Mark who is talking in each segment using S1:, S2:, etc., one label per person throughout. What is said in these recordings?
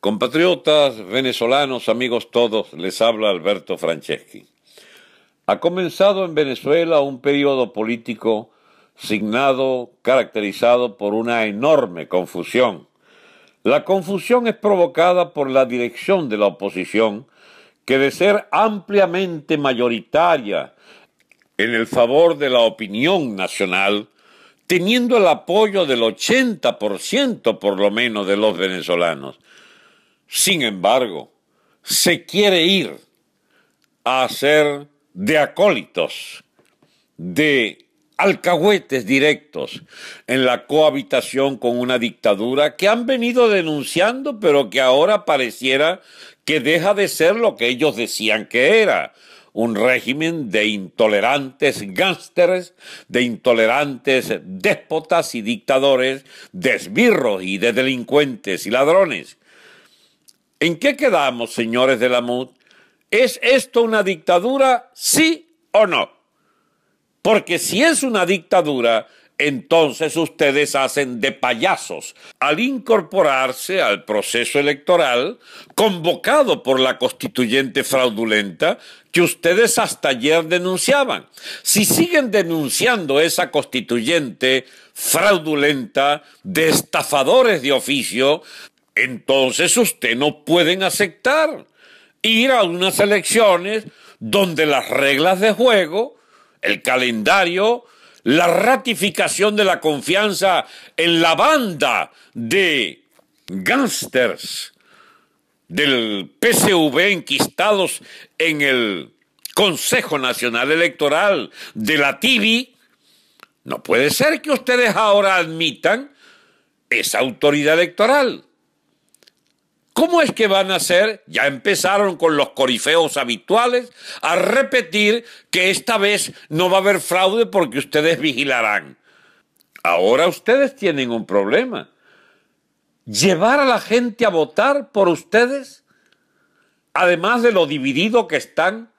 S1: Compatriotas, venezolanos, amigos todos, les habla Alberto Franceschi. Ha comenzado en Venezuela un periodo político signado, caracterizado por una enorme confusión. La confusión es provocada por la dirección de la oposición, que de ser ampliamente mayoritaria en el favor de la opinión nacional, teniendo el apoyo del 80% por lo menos de los venezolanos, sin embargo, se quiere ir a ser de acólitos, de alcahuetes directos en la cohabitación con una dictadura que han venido denunciando, pero que ahora pareciera que deja de ser lo que ellos decían que era, un régimen de intolerantes gánsteres, de intolerantes déspotas y dictadores, de esbirros y de delincuentes y ladrones. ¿En qué quedamos, señores de la MUD? ¿Es esto una dictadura, sí o no? Porque si es una dictadura, entonces ustedes hacen de payasos al incorporarse al proceso electoral convocado por la constituyente fraudulenta que ustedes hasta ayer denunciaban. Si siguen denunciando esa constituyente fraudulenta de estafadores de oficio, entonces usted no pueden aceptar ir a unas elecciones donde las reglas de juego, el calendario, la ratificación de la confianza en la banda de gángsters del PCV enquistados en el Consejo Nacional Electoral de la TV no puede ser que ustedes ahora admitan esa autoridad electoral. ¿Cómo es que van a ser, Ya empezaron con los corifeos habituales a repetir que esta vez no va a haber fraude porque ustedes vigilarán. Ahora ustedes tienen un problema. Llevar a la gente a votar por ustedes, además de lo dividido que están,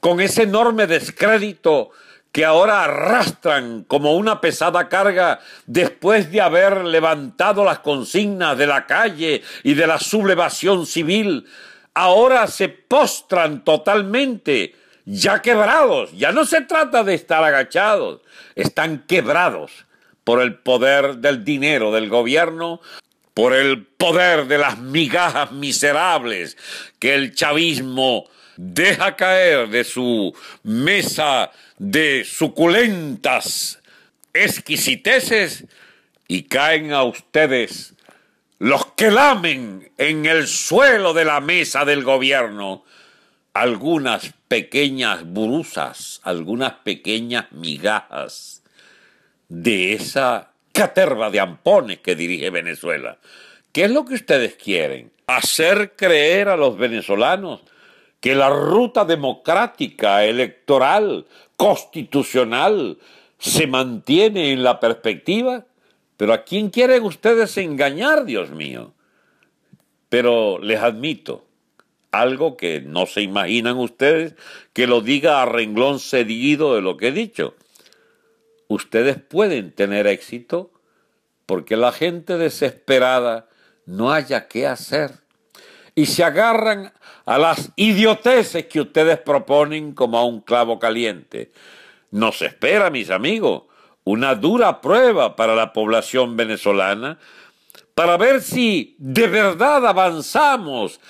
S1: con ese enorme descrédito que ahora arrastran como una pesada carga después de haber levantado las consignas de la calle y de la sublevación civil, ahora se postran totalmente, ya quebrados, ya no se trata de estar agachados, están quebrados por el poder del dinero del gobierno, por el poder de las migajas miserables que el chavismo deja caer de su mesa de suculentas exquisiteces y caen a ustedes los que lamen en el suelo de la mesa del gobierno algunas pequeñas burusas, algunas pequeñas migajas de esa caterva de ampones que dirige Venezuela. ¿Qué es lo que ustedes quieren? Hacer creer a los venezolanos que la ruta democrática, electoral, constitucional, se mantiene en la perspectiva? Pero ¿a quién quieren ustedes engañar, Dios mío? Pero les admito, algo que no se imaginan ustedes, que lo diga a renglón seguido de lo que he dicho. Ustedes pueden tener éxito porque la gente desesperada no haya qué hacer y se agarran a las idioteces que ustedes proponen como a un clavo caliente. Nos espera, mis amigos, una dura prueba para la población venezolana para ver si de verdad avanzamos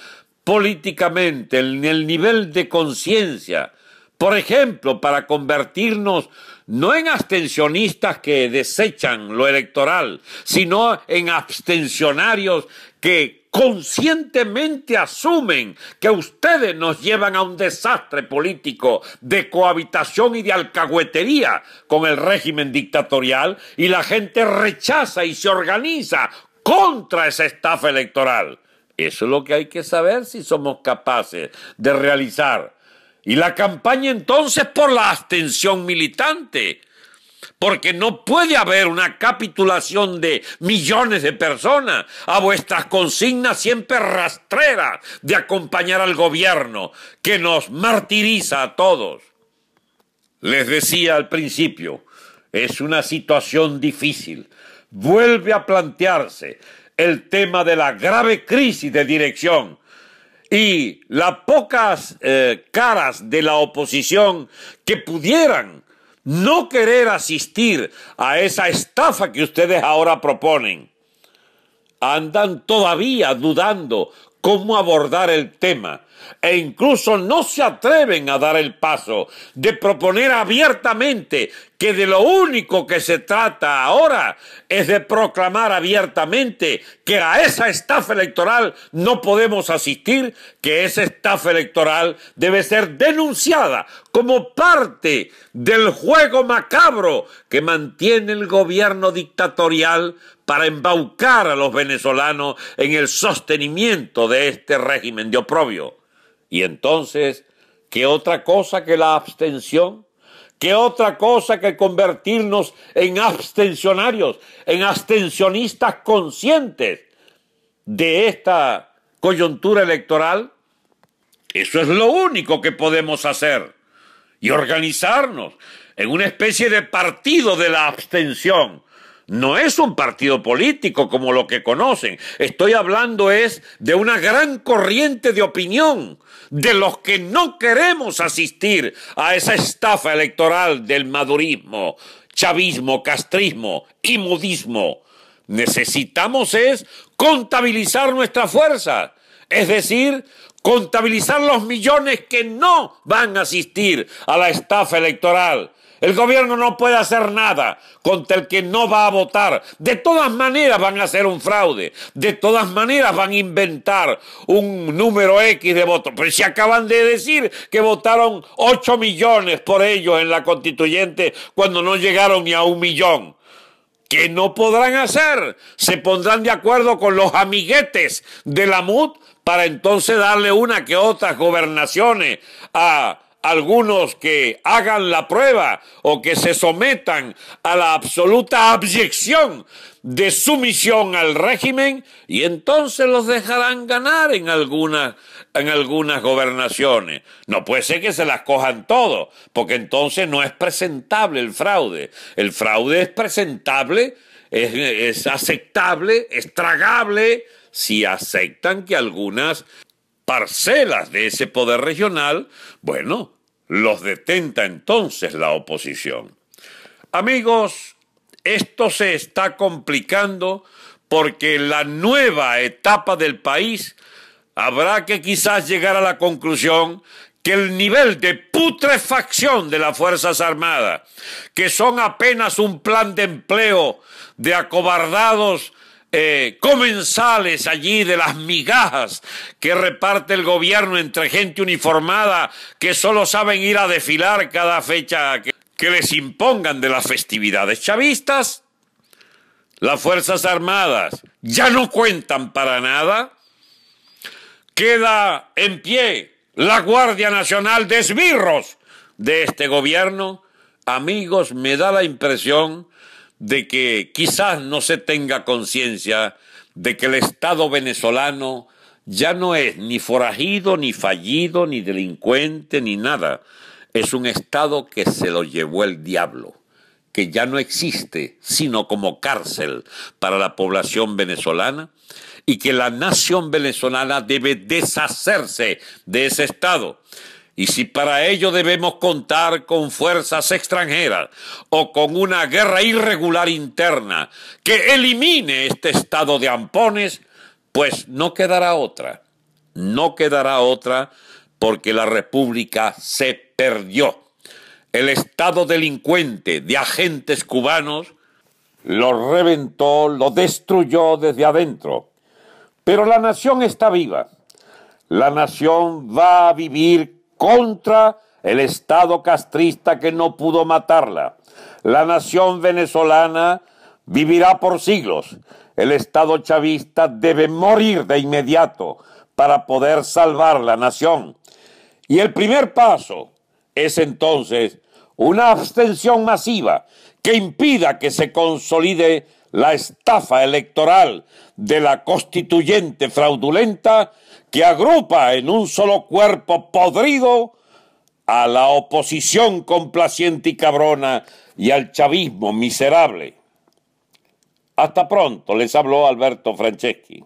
S1: políticamente en el nivel de conciencia. Por ejemplo, para convertirnos no en abstencionistas que desechan lo electoral, sino en abstencionarios que conscientemente asumen que ustedes nos llevan a un desastre político de cohabitación y de alcahuetería con el régimen dictatorial y la gente rechaza y se organiza contra esa estafa electoral. Eso es lo que hay que saber si somos capaces de realizar. Y la campaña entonces por la abstención militante porque no puede haber una capitulación de millones de personas a vuestras consignas siempre rastreras de acompañar al gobierno que nos martiriza a todos. Les decía al principio, es una situación difícil. Vuelve a plantearse el tema de la grave crisis de dirección y las pocas eh, caras de la oposición que pudieran no querer asistir a esa estafa que ustedes ahora proponen. Andan todavía dudando cómo abordar el tema e incluso no se atreven a dar el paso de proponer abiertamente que de lo único que se trata ahora es de proclamar abiertamente que a esa estafa electoral no podemos asistir, que esa estafa electoral debe ser denunciada como parte del juego macabro que mantiene el gobierno dictatorial para embaucar a los venezolanos en el sostenimiento de este régimen de oprobio. Y entonces, ¿qué otra cosa que la abstención? ¿Qué otra cosa que convertirnos en abstencionarios, en abstencionistas conscientes de esta coyuntura electoral? Eso es lo único que podemos hacer y organizarnos en una especie de partido de la abstención no es un partido político como lo que conocen. Estoy hablando es de una gran corriente de opinión de los que no queremos asistir a esa estafa electoral del madurismo, chavismo, castrismo y mudismo. Necesitamos es contabilizar nuestra fuerza, es decir, contabilizar los millones que no van a asistir a la estafa electoral el gobierno no puede hacer nada contra el que no va a votar. De todas maneras van a hacer un fraude. De todas maneras van a inventar un número X de votos. Pero si acaban de decir que votaron 8 millones por ellos en la constituyente cuando no llegaron ni a un millón. ¿Qué no podrán hacer? Se pondrán de acuerdo con los amiguetes de la MUD para entonces darle una que otras gobernaciones a algunos que hagan la prueba o que se sometan a la absoluta abyección de sumisión al régimen y entonces los dejarán ganar en algunas en algunas gobernaciones. No puede ser que se las cojan todos, porque entonces no es presentable el fraude. El fraude es presentable, es, es aceptable, es tragable si aceptan que algunas parcelas de ese poder regional, bueno, los detenta entonces la oposición. Amigos, esto se está complicando porque en la nueva etapa del país habrá que quizás llegar a la conclusión que el nivel de putrefacción de las Fuerzas Armadas, que son apenas un plan de empleo de acobardados eh, comensales allí de las migajas que reparte el gobierno entre gente uniformada que solo saben ir a desfilar cada fecha que, que les impongan de las festividades chavistas. Las Fuerzas Armadas ya no cuentan para nada. Queda en pie la Guardia Nacional de Esbirros de este gobierno. Amigos, me da la impresión de que quizás no se tenga conciencia de que el Estado venezolano ya no es ni forajido, ni fallido, ni delincuente, ni nada. Es un Estado que se lo llevó el diablo, que ya no existe sino como cárcel para la población venezolana y que la nación venezolana debe deshacerse de ese Estado. Y si para ello debemos contar con fuerzas extranjeras o con una guerra irregular interna que elimine este estado de ampones, pues no quedará otra. No quedará otra porque la República se perdió. El estado delincuente de agentes cubanos lo reventó, lo destruyó desde adentro. Pero la nación está viva. La nación va a vivir contra el Estado castrista que no pudo matarla. La nación venezolana vivirá por siglos. El Estado chavista debe morir de inmediato para poder salvar la nación. Y el primer paso es entonces una abstención masiva que impida que se consolide la estafa electoral de la constituyente fraudulenta que agrupa en un solo cuerpo podrido a la oposición complaciente y cabrona y al chavismo miserable. Hasta pronto, les habló Alberto Franceschi.